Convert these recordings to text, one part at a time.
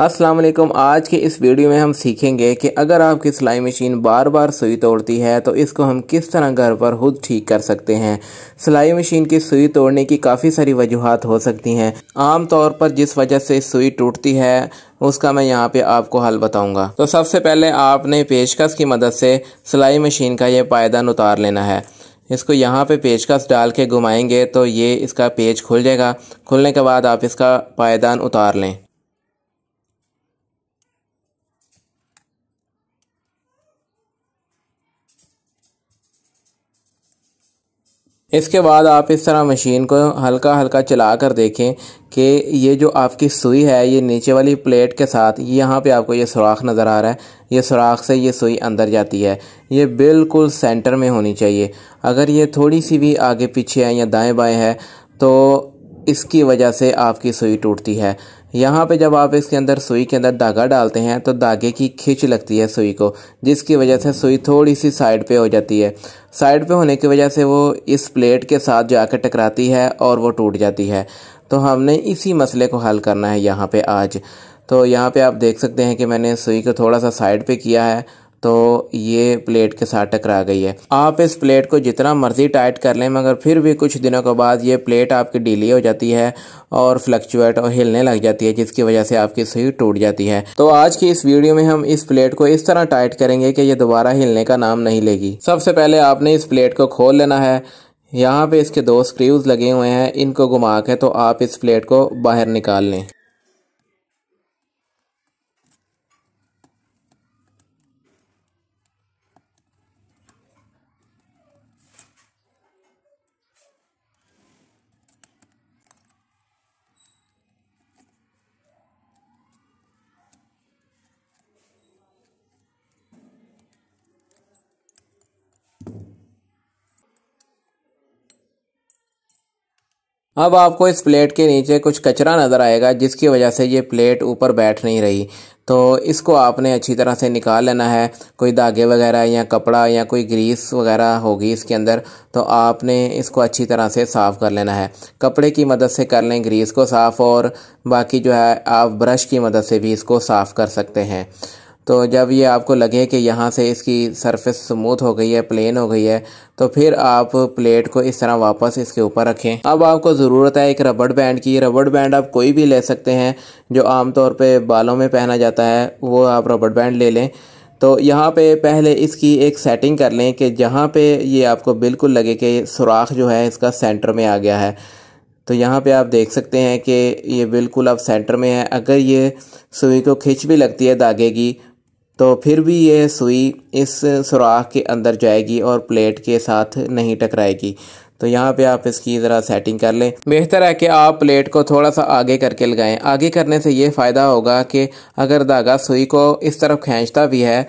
अस्सलाम वालेकुम आज के इस वीडियो में हम सीखेंगे कि अगर आपकी सिलाई मशीन बार बार सुई तोड़ती है तो इसको हम किस तरह घर पर खुद ठीक कर सकते हैं सिलाई मशीन की सुई तोड़ने की काफ़ी सारी वजूहत हो सकती हैं आम तौर पर जिस वजह से सुई टूटती है उसका मैं यहाँ पे आपको हल बताऊँगा तो सबसे पहले आपने पेचकस की मदद से सिलाई मशीन का यह पायदान उतार लेना है इसको यहाँ पे पेचकस डाल के घुमाएंगे तो ये इसका पेज खुल जाएगा खुलने के बाद आप इसका पायदान उतार लें इसके बाद आप इस तरह मशीन को हल्का हल्का चला कर देखें कि ये जो आपकी सुई है ये नीचे वाली प्लेट के साथ यहाँ पे आपको ये सुराख नज़र आ रहा है ये सुराख से ये सुई अंदर जाती है ये बिल्कुल सेंटर में होनी चाहिए अगर ये थोड़ी सी भी आगे पीछे है या दाएं बाएं है तो इसकी वजह से आपकी सुई टूटती है यहाँ पे जब आप इसके अंदर सुई के अंदर धागा डालते हैं तो धागे की खींच लगती है सुई को जिसकी वजह से सुई थोड़ी सी साइड पे हो जाती है साइड पे होने की वजह से वो इस प्लेट के साथ जाकर टकराती है और वो टूट जाती है तो हमने इसी मसले को हल करना है यहाँ पे आज तो यहाँ पे आप देख सकते हैं कि मैंने सुई को थोड़ा सा साइड पर किया है तो ये प्लेट के साथ टकरा गई है आप इस प्लेट को जितना मर्ज़ी टाइट कर लें मगर फिर भी कुछ दिनों के बाद ये प्लेट आपकी डीली हो जाती है और फ्लक्चुएट और हिलने लग जाती है जिसकी वजह से आपकी सुई टूट जाती है तो आज की इस वीडियो में हम इस प्लेट को इस तरह टाइट करेंगे कि ये दोबारा हिलने का नाम नहीं लेगी सबसे पहले आपने इस प्लेट को खोल लेना है यहाँ पे इसके दो स्क्रीव लगे हुए हैं इनको घुमा के तो आप इस प्लेट को बाहर निकाल लें अब आपको इस प्लेट के नीचे कुछ कचरा नज़र आएगा जिसकी वजह से ये प्लेट ऊपर बैठ नहीं रही तो इसको आपने अच्छी तरह से निकाल लेना है कोई धागे वगैरह या कपड़ा या कोई ग्रीस वगैरह होगी इसके अंदर तो आपने इसको अच्छी तरह से साफ़ कर लेना है कपड़े की मदद से कर लें ग्रीस को साफ़ और बाकी जो है आप ब्रश की मदद से भी इसको साफ़ कर सकते हैं तो जब ये आपको लगे कि यहाँ से इसकी सरफेस स्मूथ हो गई है प्लेन हो गई है तो फिर आप प्लेट को इस तरह वापस इसके ऊपर रखें अब आपको ज़रूरत है एक रबड़ बैंड की रबड़ बैंड आप कोई भी ले सकते हैं जो आमतौर पे बालों में पहना जाता है वो आप रबड़ बैंड ले लें तो यहाँ पे पहले इसकी एक सेटिंग कर लें कि जहाँ पर ये आपको बिल्कुल लगे कि सुराख जो है इसका सेंटर में आ गया है तो यहाँ पे आप देख सकते हैं कि ये बिल्कुल अब सेंटर में है अगर ये सुई को खिंच भी लगती है धागे की तो फिर भी ये सुई इस सुराख के अंदर जाएगी और प्लेट के साथ नहीं टकराएगी तो यहाँ पे आप इसकी ज़रा सेटिंग कर लें बेहतर है कि आप प्लेट को थोड़ा सा आगे करके लगाएं आगे करने से ये फ़ायदा होगा कि अगर धागा सुई को इस तरफ खींचता भी है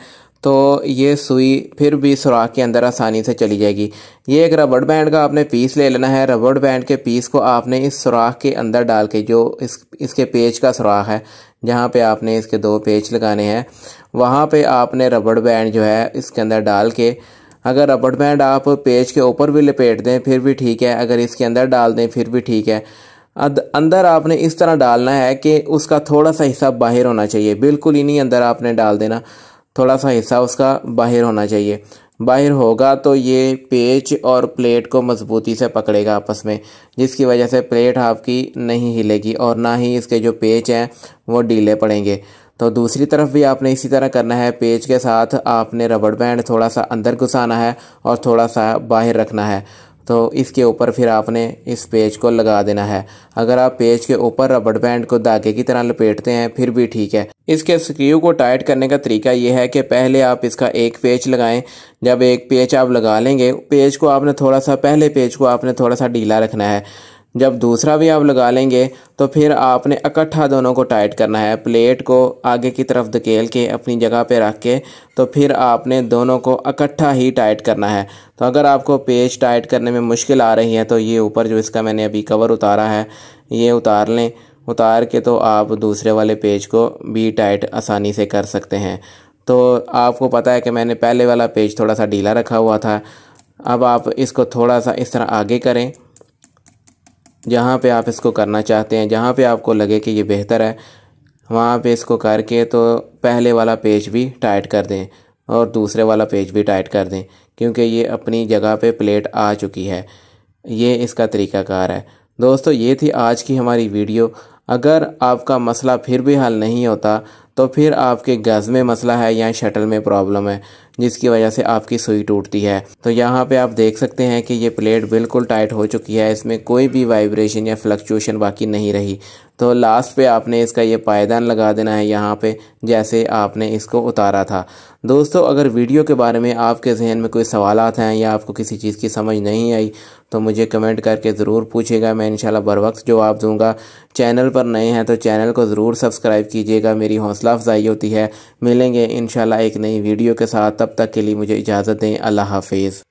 तो ये सुई फिर भी सुराख के अंदर आसानी से चली जाएगी ये एक रबड़ बैंड का आपने पीस ले लेना है रबड़ बैंड के पीस को आपने इस सुराख के अंदर डाल के जो इस इसके पेज का सुराख है जहाँ पे आपने इसके दो पेज लगाने हैं वहाँ पे आपने रबड़ बैंड जो है इसके अंदर डाल के अगर रबड़ बैंड आप पेज के ऊपर भी लपेट दें फिर भी ठीक है अगर इसके अंदर डाल दें फिर भी ठीक है अंदर आपने इस तरह डालना है कि उसका थोड़ा सा हिस्सा बाहर होना चाहिए बिल्कुल ही नहीं अंदर आपने डाल देना थोड़ा सा हिस्सा उसका बाहर होना चाहिए बाहर होगा तो ये पेच और प्लेट को मजबूती से पकड़ेगा आपस में जिसकी वजह से प्लेट आपकी नहीं हिलेगी और ना ही इसके जो पेच हैं वो ढीले पड़ेंगे तो दूसरी तरफ भी आपने इसी तरह करना है पेच के साथ आपने रबड़ बैंड थोड़ा सा अंदर घुसाना है और थोड़ा सा बाहर रखना है तो इसके ऊपर फिर आपने इस पेज को लगा देना है अगर आप पेज के ऊपर रबड़ बैंड को धागे की तरह लपेटते हैं फिर भी ठीक है इसके स्क्रू को टाइट करने का तरीका यह है कि पहले आप इसका एक पेज लगाएं जब एक पेज आप लगा लेंगे पेज को आपने थोड़ा सा पहले पेज को आपने थोड़ा सा ढीला रखना है जब दूसरा भी आप लगा लेंगे तो फिर आपने इकट्ठा दोनों को टाइट करना है प्लेट को आगे की तरफ धकेल के अपनी जगह पे रख के तो फिर आपने दोनों को इकट्ठा ही टाइट करना है तो अगर आपको पेज टाइट करने में मुश्किल आ रही है तो ये ऊपर जो इसका मैंने अभी कवर उतारा है ये उतार लें उतार के तो आप दूसरे वाले पेज को भी टाइट आसानी से कर सकते हैं तो आपको पता है कि मैंने पहले वाला पेज थोड़ा सा ढीला रखा हुआ था अब आप इसको थोड़ा सा इस तरह आगे करें जहाँ पे आप इसको करना चाहते हैं जहाँ पे आपको लगे कि ये बेहतर है वहाँ पे इसको करके तो पहले वाला पेज भी टाइट कर दें और दूसरे वाला पेज भी टाइट कर दें क्योंकि ये अपनी जगह पे प्लेट आ चुकी है ये इसका तरीकाकार है दोस्तों ये थी आज की हमारी वीडियो अगर आपका मसला फिर भी हल नहीं होता तो फिर आपके गैस में मसला है या शटल में प्रॉब्लम है जिसकी वजह से आपकी सुई टूटती है तो यहाँ पे आप देख सकते हैं कि ये प्लेट बिल्कुल टाइट हो चुकी है इसमें कोई भी वाइब्रेशन या फ्लक्चुएशन बाकी नहीं रही तो लास्ट पे आपने इसका ये पायदान लगा देना है यहाँ पे जैसे आपने इसको उतारा था दोस्तों अगर वीडियो के बारे में आपके जहन में कोई सवाल हैं या आपको किसी चीज़ की समझ नहीं आई तो मुझे कमेंट करके ज़रूर पूछेगा मैं इंशाल्लाह बर वक्त जवाब दूँगा चैनल पर नए हैं तो चैनल को ज़रूर सब्सक्राइब कीजिएगा मेरी हौसला हौसला अफजाई होती है मिलेंगे इन एक नई वीडियो के साथ तब तक के लिए मुझे इजाज़त दें अल्लाह हाफिज़